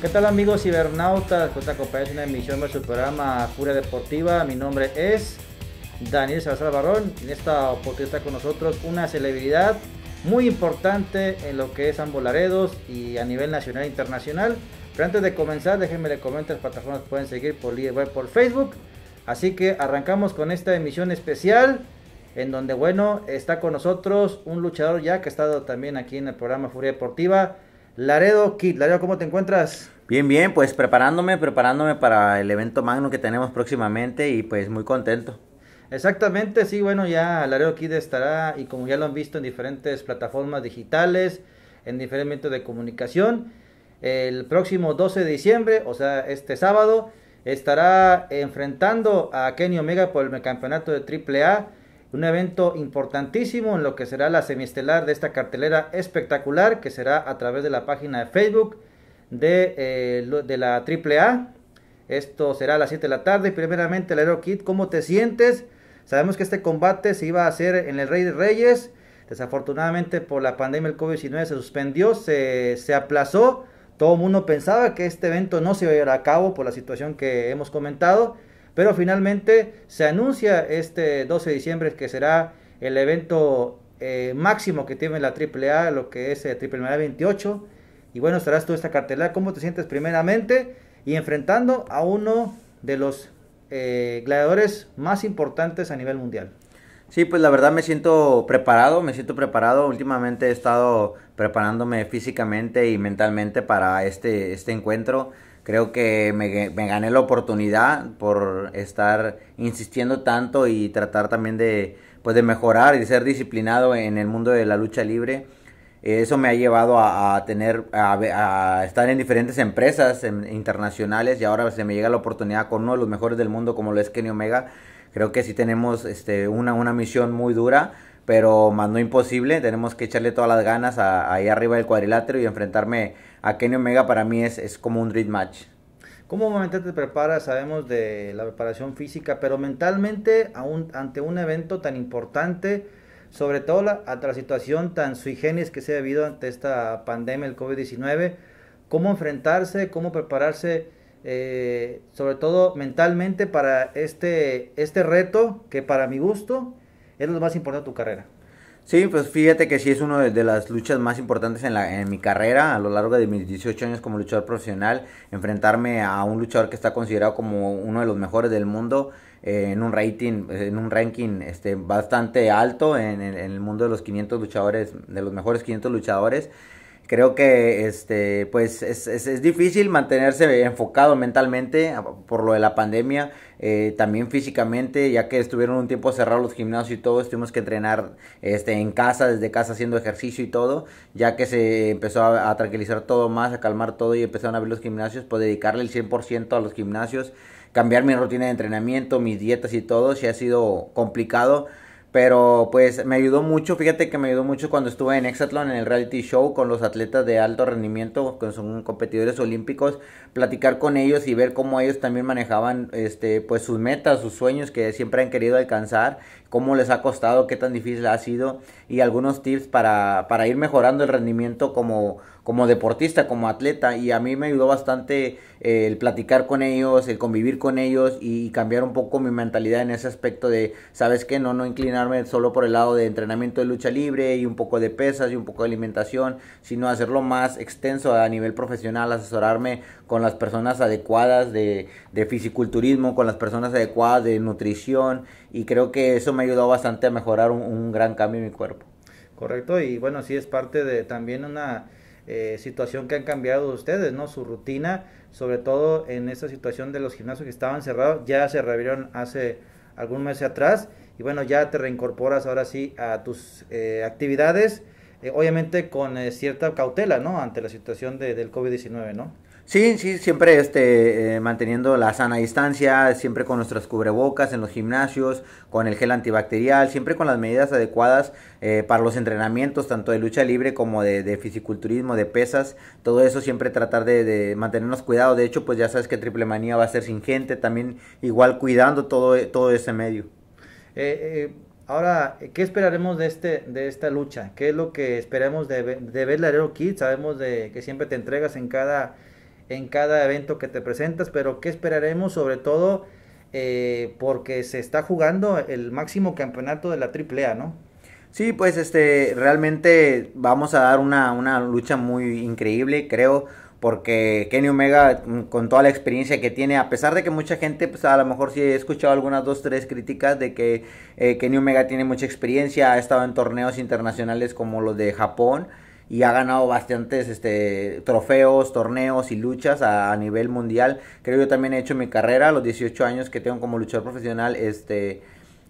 ¿Qué tal amigos cibernautas? Pues acompañados una emisión de su programa Furia Deportiva. Mi nombre es Daniel Salazar Barrón. En esta oportunidad está con nosotros una celebridad muy importante en lo que es Ambolaredos y a nivel nacional e internacional. Pero antes de comenzar, déjenme de comentar las plataformas que pueden seguir por por Facebook. Así que arrancamos con esta emisión especial en donde, bueno, está con nosotros un luchador ya que ha estado también aquí en el programa Furia Deportiva Laredo Kid. Laredo, ¿cómo te encuentras? Bien, bien, pues preparándome, preparándome para el evento magno que tenemos próximamente y pues muy contento. Exactamente, sí, bueno, ya Laredo Kid estará y como ya lo han visto en diferentes plataformas digitales, en diferentes medios de comunicación, el próximo 12 de diciembre, o sea, este sábado, estará enfrentando a Kenny Omega por el campeonato de AAA un evento importantísimo en lo que será la semiestelar de esta cartelera espectacular que será a través de la página de Facebook de, eh, de la AAA. Esto será a las 7 de la tarde. Primeramente, el Kid, ¿cómo te sientes? Sabemos que este combate se iba a hacer en el Rey de Reyes. Desafortunadamente, por la pandemia del COVID-19 se suspendió, se, se aplazó. Todo el mundo pensaba que este evento no se iba a llevar a cabo por la situación que hemos comentado. Pero finalmente se anuncia este 12 de diciembre que será el evento eh, máximo que tiene la AAA, lo que es AAA eh, 28. Y bueno, estarás tú esta cartelera. ¿Cómo te sientes primeramente? Y enfrentando a uno de los eh, gladiadores más importantes a nivel mundial. Sí, pues la verdad me siento preparado, me siento preparado. Últimamente he estado preparándome físicamente y mentalmente para este, este encuentro. Creo que me, gané la oportunidad por estar insistiendo tanto y tratar también de, pues mejorar y ser disciplinado en el mundo de la lucha libre. Eso me ha llevado a, tener, a, estar en diferentes empresas internacionales y ahora se me llega la oportunidad con uno de los mejores del mundo como lo es Kenny Omega. Creo que sí tenemos este, una, una misión muy dura pero más no imposible. Tenemos que echarle todas las ganas ahí arriba del cuadrilátero y enfrentarme a Kenny Omega para mí es, es como un dream match. ¿Cómo te preparas? Sabemos de la preparación física, pero mentalmente ante un evento tan importante, sobre todo ante la situación tan sui generis que se ha vivido ante esta pandemia, el COVID-19, ¿cómo enfrentarse, cómo prepararse, eh, sobre todo mentalmente para este, este reto que para mi gusto es lo más importante de tu carrera. Sí, pues fíjate que sí es una de, las luchas más importantes en, mi carrera, a lo largo de mis 18 años como luchador profesional, enfrentarme a un luchador que está considerado como uno de los mejores del mundo eh, en un rating, eh, en un ranking este, bastante alto en, el mundo de los 500 luchadores, de los mejores 500 luchadores creo que este pues es, difícil mantenerse enfocado mentalmente ah, por lo de la pandemia eh, también físicamente ya que estuvieron un tiempo cerrados los gimnasios y todo tuvimos que entrenar este en casa desde casa haciendo ejercicio y todo ya que se empezó a, tranquilizar todo más a calmar todo y empezaron a abrir los gimnasios pues dedicarle el 100% a los gimnasios cambiar mi rutina de entrenamiento mis dietas y todo si ha sido complicado pero pues me ayudó mucho, fíjate que me ayudó mucho cuando estuve en Exatlon, en el reality show, con los atletas de alto rendimiento, que son competidores olímpicos, platicar con ellos y ver cómo ellos también manejaban este, pues sus metas, sus sueños que siempre han querido alcanzar, cómo les ha costado, qué tan difícil ha sido y algunos tips para, para ir mejorando el rendimiento como, como deportista, como atleta, y a mí me ayudó bastante eh, el platicar con ellos, el convivir con ellos y, cambiar un poco mi mentalidad en ese aspecto de, ¿sabes qué? No, no inclinarme solo por el lado de entrenamiento de lucha libre y un poco de pesas y un poco de alimentación, sino hacerlo más extenso a nivel profesional, asesorarme con las personas adecuadas de, fisiculturismo, con las personas adecuadas de nutrición, y creo que eso me ayudó bastante a mejorar un, un gran cambio en mi cuerpo. Correcto, y bueno, sí es parte de también una eh, situación que han cambiado ustedes, ¿no? Su rutina, sobre todo en esta situación de los gimnasios que estaban cerrados, ya se reabrieron hace algún mes atrás y bueno, ya te reincorporas ahora sí a tus eh, actividades, eh, obviamente con cierta cautela, ¿no? Ante la situación del COVID-19, ¿no? Sí, sí, siempre este, eh, manteniendo la sana distancia, siempre con nuestras cubrebocas en los gimnasios, con el gel antibacterial, siempre con las medidas adecuadas eh, para los entrenamientos, tanto de lucha libre como de, fisiculturismo, de pesas, todo eso siempre tratar de, mantenernos cuidados. De hecho, pues ya sabes que Triple Manía va a ser sin gente, también igual cuidando todo, eh, todo ese medio. Ahora, ¿qué esperaremos de, este, de esta lucha? ¿Qué es lo que esperamos de, de ver Kids? Sabemos de que siempre te entregas en cada en cada evento que te presentas, pero ¿qué esperaremos sobre todo? Eh, porque se está jugando el máximo campeonato de la AAA, ¿no? Sí, pues este, realmente vamos a dar una, lucha muy increíble, creo, porque Kenny Omega, mm, con toda la experiencia que tiene, a pesar de que mucha gente, pues a lo mejor sí he escuchado algunas dos, tres críticas de que eh, Kenny Omega tiene mucha experiencia, ha estado en torneos internacionales como los de Japón, y ha ganado bastantes este, trofeos, torneos y luchas a, nivel mundial. Creo yo también he hecho mi carrera, a los 18 años que tengo como luchador profesional, este,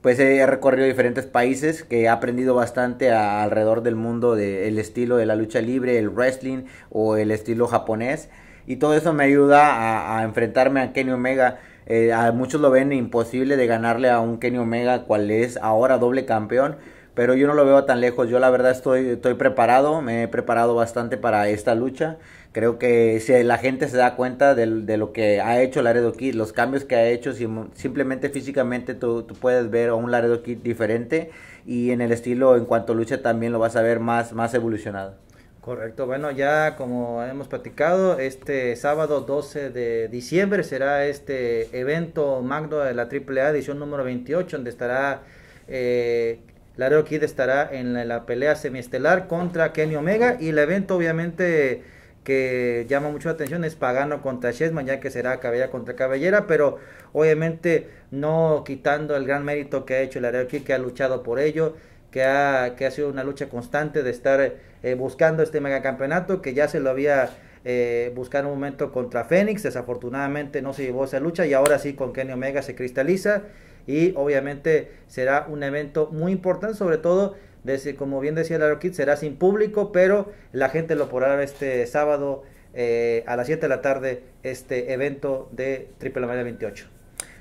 pues he recorrido diferentes países que he aprendido bastante alrededor del mundo del estilo de la lucha libre, el wrestling o el estilo japonés. Y todo eso me ayuda a, enfrentarme a Kenny Omega. Eh, a muchos lo ven imposible de ganarle a un Kenny Omega, cual es ahora doble campeón pero yo no lo veo tan lejos. Yo la verdad estoy, estoy preparado, me he preparado bastante para esta lucha. Creo que si la gente se da cuenta de, lo que ha hecho Laredo Kid, los cambios que ha hecho, simplemente físicamente tú, puedes ver a un Laredo Kid diferente y en el estilo, en cuanto lucha, también lo vas a ver más, más evolucionado. Correcto, bueno, ya como hemos platicado, este sábado 12 de diciembre será este evento magno de la AAA, edición número 28, donde estará eh, Laredo Kid estará en la, pelea semiestelar contra Kenny Omega y el evento obviamente que llama mucho la atención es Pagano contra Shezman ya que será cabellera contra cabellera, pero obviamente no quitando el gran mérito que ha hecho Laredo Kid, que ha luchado por ello, que ha, que ha sido una lucha constante de estar eh, buscando este megacampeonato, que ya se lo había eh, buscado un momento contra Fénix, desafortunadamente no se llevó esa lucha y ahora sí con Kenny Omega se cristaliza y obviamente será un evento muy importante, sobre todo, como bien decía el AeroKid, será sin público, pero la gente lo podrá ver este sábado eh, a las 7 de la tarde este evento de Triple Amarilla 28.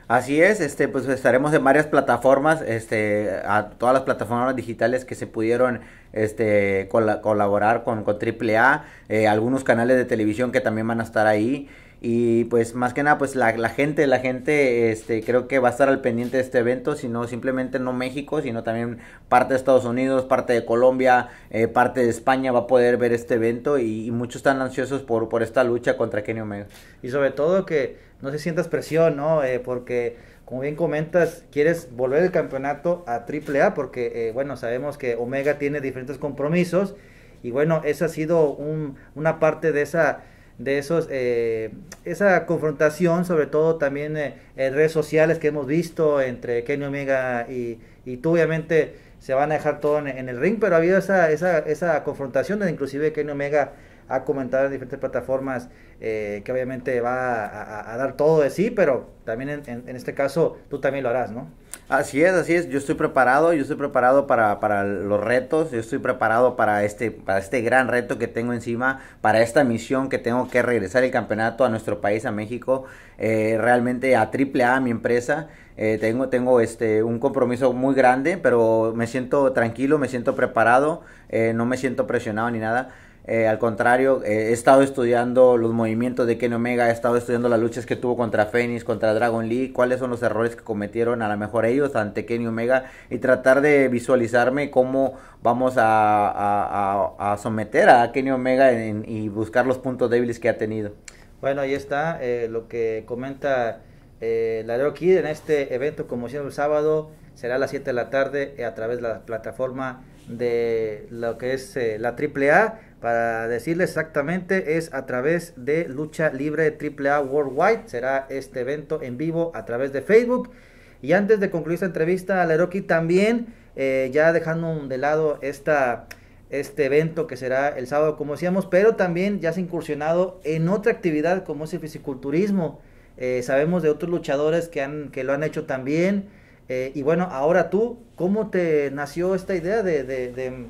Así es, este, pues estaremos en varias plataformas, este, a todas las plataformas digitales que se pudieron este, colaborar con, con AAA, eh, algunos canales de televisión que también van a estar ahí. Y pues más que nada, pues la, gente, la gente este, creo que va a estar al pendiente de este evento, sino simplemente no México, sino también parte de Estados Unidos, parte de Colombia, eh, parte de España va a poder ver este evento y, muchos están ansiosos por, por esta lucha contra Kenny Omega. Y sobre todo que no se sientas presión, ¿no? Eh, porque como bien comentas, quieres volver el campeonato a AAA porque, eh, bueno, sabemos que Omega tiene diferentes compromisos y bueno, esa ha sido un, una parte de esa de esos eh, esa confrontación sobre todo también eh, en redes sociales que hemos visto entre Kenny Omega y, y tú obviamente se van a dejar todo en, el ring pero ha habido esa, esa, esa confrontación inclusive Kenny Omega ha comentado en diferentes plataformas eh, que obviamente va a, dar todo de sí pero también en, en este caso tú también lo harás ¿no? Así es, así es. Yo estoy preparado, yo estoy preparado para, los retos, yo estoy preparado para este, para este gran reto que tengo encima, para esta misión que tengo que regresar el campeonato a nuestro país, a México, eh, realmente a triple A mi empresa. Eh, tengo tengo este, un compromiso muy grande, pero me siento tranquilo, me siento preparado, eh, no me siento presionado ni nada. Eh, al contrario, eh, he estado estudiando los movimientos de Kenny Omega, he estado estudiando las luchas que tuvo contra Phoenix, contra Dragon Lee, cuáles son los errores que cometieron a lo mejor ellos ante Kenny Omega y tratar de visualizarme cómo vamos a, someter a Kenny Omega y buscar los puntos débiles que ha tenido. Bueno, ahí está eh, lo que comenta eh, Kid en este evento, como siempre el sábado, será a las 7 de la tarde a través de la plataforma de lo que es la AAA para decirles exactamente es a través de Lucha Libre AAA Worldwide. Será este evento en vivo a través de Facebook. Y antes de concluir esta entrevista a Leroki también, eh, ya dejando de lado esta, este evento que será el sábado, como decíamos, pero también ya se incursionado en otra actividad como es el fisiculturismo. Eh, sabemos de otros luchadores que, han, que lo han hecho también. Eh, y bueno, ahora tú, ¿cómo te nació esta idea de, de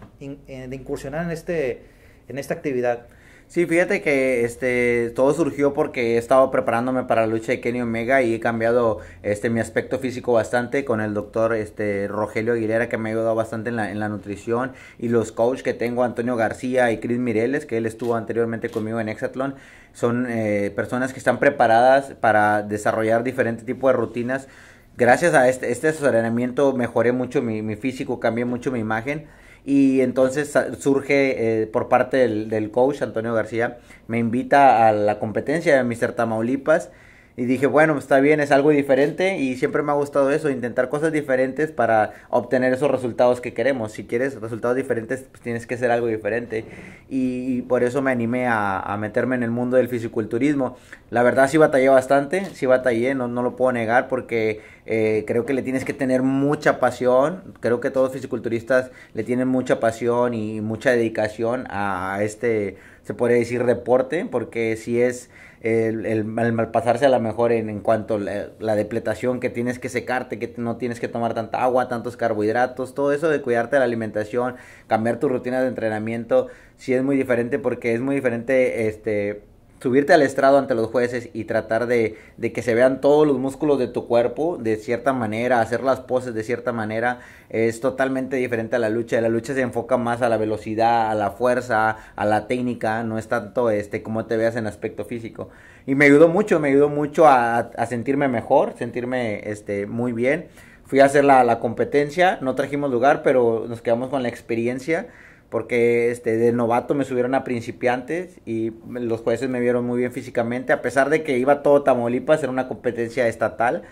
incursionar en este en esta actividad? Sí, fíjate que este todo surgió porque he estado preparándome para la lucha de Kenny Omega y he cambiado este mi aspecto físico bastante con el doctor este, Rogelio Aguilera que me ha ayudado bastante en la, nutrición y los coaches que tengo Antonio García y Chris Mireles que él estuvo anteriormente conmigo en Exatlon son eh, personas que están preparadas para desarrollar diferentes tipos de rutinas. Gracias a este, este asesoramiento mejoré mucho mi físico, cambié mucho mi imagen y entonces surge eh, por parte del, coach Antonio García, me invita a la competencia de Mr. Tamaulipas. Y dije, bueno, está bien, es algo diferente y siempre me ha gustado eso, intentar cosas diferentes para obtener esos resultados que queremos. Si quieres resultados diferentes, pues tienes que hacer algo diferente. Y, por eso me animé a, a meterme en el mundo del fisiculturismo. La verdad sí batallé bastante, sí batallé, no, no lo puedo negar porque eh, creo que le tienes que tener mucha pasión. Creo que todos los fisiculturistas le tienen mucha pasión y mucha dedicación a este, se podría decir, deporte, porque si es el, el, malpasarse a lo mejor en, cuanto a la, depletación que tienes que secarte, que no tienes que tomar tanta agua, tantos carbohidratos, todo eso de cuidarte la alimentación, cambiar tu rutina de entrenamiento, sí es muy diferente porque es muy diferente este subirte al estrado ante los jueces y tratar de, que se vean todos los músculos de tu cuerpo de cierta manera, hacer las poses de cierta manera, es totalmente diferente a la lucha. La lucha se enfoca más a la velocidad, a la fuerza, a la técnica, no es tanto este como te veas en aspecto físico. Y me ayudó mucho, me ayudó mucho a, sentirme mejor, sentirme este, muy bien. Fui a hacer la, la competencia, no trajimos lugar, pero nos quedamos con la experiencia porque este, de novato me subieron a principiantes y los jueces me vieron muy bien físicamente, a pesar de que iba todo Tamaulipas, era una competencia estatal.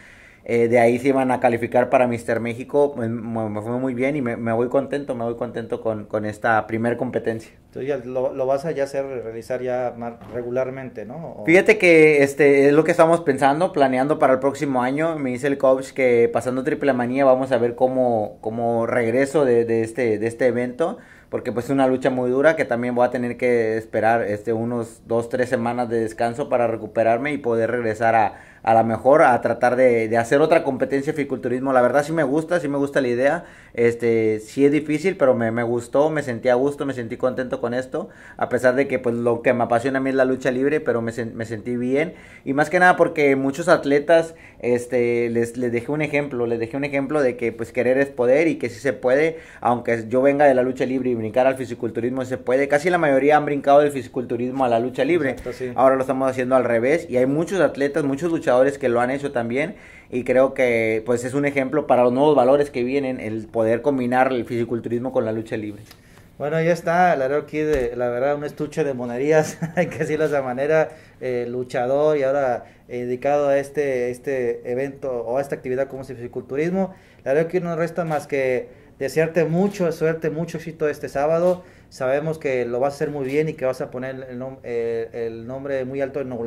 Eh, de ahí se iban a calificar para Mister México. Me, fue muy bien y me, voy contento, me voy contento con, esta primer competencia. Entonces ya lo, vas a ya hacer, realizar ya regularmente, ¿no? Fíjate que este es lo que estamos pensando, planeando para el próximo año. Me dice el coach que pasando triple manía vamos a ver cómo, regreso de, este, de este evento porque pues es una lucha muy dura que también voy a tener que esperar este unos dos tres semanas de descanso para recuperarme y poder regresar a, a lo mejor a tratar de, de, hacer otra competencia de ficulturismo. La verdad sí me gusta, sí me gusta la idea. Este, sí es difícil, pero me, me, gustó, me sentí a gusto, me sentí contento con esto. A pesar de que pues lo que me apasiona a mí es la lucha libre, pero me, me sentí bien. Y más que nada porque muchos atletas, este, les, les dejé un ejemplo, les dejé un ejemplo de que pues querer es poder y que sí se puede, aunque yo venga de la lucha libre y brincar al fisiculturismo se puede. Casi la mayoría han brincado del fisiculturismo a la lucha libre. Ahora lo estamos haciendo al revés y hay muchos atletas, muchos luchadores que lo han hecho también y creo que pues es un ejemplo para los nuevos valores que vienen el poder combinar el fisiculturismo con la lucha libre. Bueno, ya está, Laredo Kid, la verdad, un estuche de monerías, hay que decirlo de esa manera, eh, luchador y ahora eh, dedicado a este, este evento o a esta actividad como es el fisiculturismo. Laredo Kid no resta más que desearte mucho suerte, mucho éxito este sábado. Sabemos que lo vas a hacer muy bien y que vas a poner el, eh, nombre muy alto en Nuevo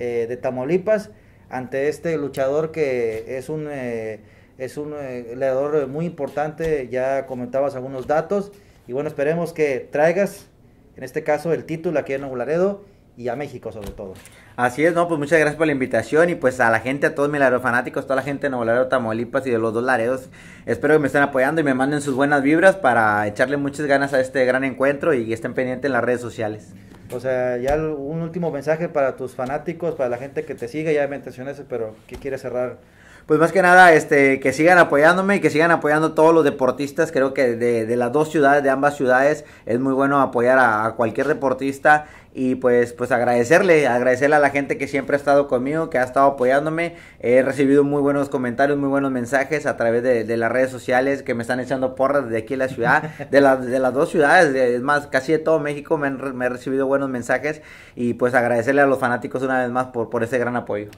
eh, de Tamaulipas ante este luchador que es un, eh, es un eh, leador muy importante, ya comentabas algunos datos, y bueno, esperemos que traigas, en este caso, el título aquí en Nuevo Laredo y a México sobre todo. Así es, no, pues muchas gracias por la invitación y pues a la gente, a todos mis fanáticos, toda la gente de Nuevo Laredo, Tamaulipas y de los dos Laredos, espero que me estén apoyando y me manden sus buenas vibras para echarle muchas ganas a este gran encuentro y estén pendientes en las redes sociales. O sea, ya un último mensaje para tus fanáticos, para la gente que te sigue, ya me eso, pero ¿qué quieres cerrar? pues más que nada, este, que sigan apoyándome y que sigan apoyando todos los deportistas. Creo que de, las dos ciudades, de ambas ciudades, es muy bueno apoyar a, cualquier deportista. Y pues, pues agradecerle, agradecerle a la gente que siempre ha estado conmigo, que ha estado apoyándome. He recibido muy buenos comentarios, muy buenos mensajes a través de, las redes sociales que me están echando porras de aquí en la ciudad, de, de las dos ciudades, de, es más, casi de todo México me han, recibido buenos mensajes. Y pues agradecerle a los fanáticos una vez más por, por ese gran apoyo.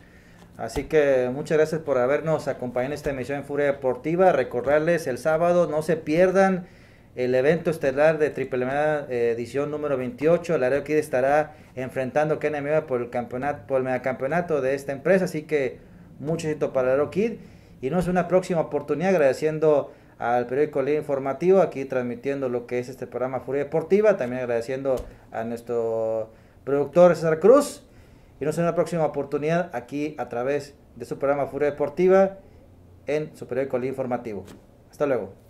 Así que muchas gracias por habernos acompañado en esta emisión en Furia Deportiva. Recordarles el sábado, no se pierdan el evento estelar de Triple eh, edición número 28. el AeroKid Kid estará enfrentando a Ken por el campeonato, por el de esta empresa. Así que mucho éxito para el Kid. Y nos una próxima oportunidad agradeciendo al periódico Ley Informativo, aquí transmitiendo lo que es este programa Furia Deportiva. También agradeciendo a nuestro productor César Cruz y nos en una próxima oportunidad aquí a través de su programa Furia Deportiva en Superior Colín Informativo. Hasta luego.